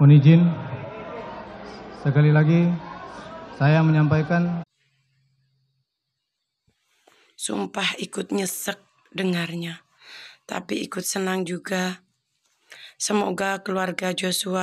Mohon izin, sekali lagi saya menyampaikan. Sumpah ikut nyesek dengarnya, tapi ikut senang juga. Semoga keluarga Joshua